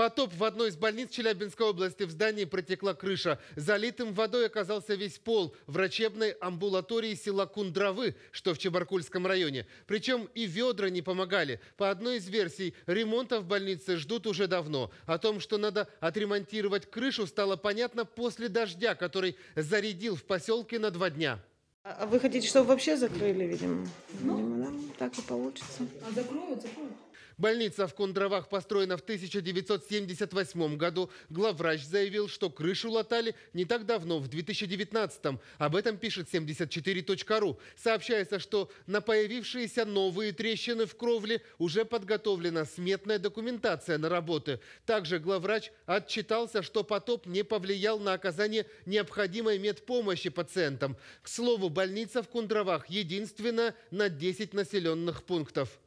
Потоп в одной из больниц Челябинской области. В здании протекла крыша. Залитым водой оказался весь пол врачебной амбулатории села Кундравы, что в Чебаркульском районе. Причем и ведра не помогали. По одной из версий, ремонта в больнице ждут уже давно. О том, что надо отремонтировать крышу, стало понятно после дождя, который зарядил в поселке на два дня. А вы хотите, чтобы вообще закрыли, видимо? Ну, видимо, да? Так и получится. А закроют, закроют. Больница в Кондровах построена в 1978 году. Главврач заявил, что крышу латали не так давно, в 2019. -м. Об этом пишет 74.ru. Сообщается, что на появившиеся новые трещины в кровле уже подготовлена сметная документация на работы. Также главврач отчитался, что потоп не повлиял на оказание необходимой медпомощи пациентам. К слову, больница в Кундровах единственная на 10 населенных пунктов.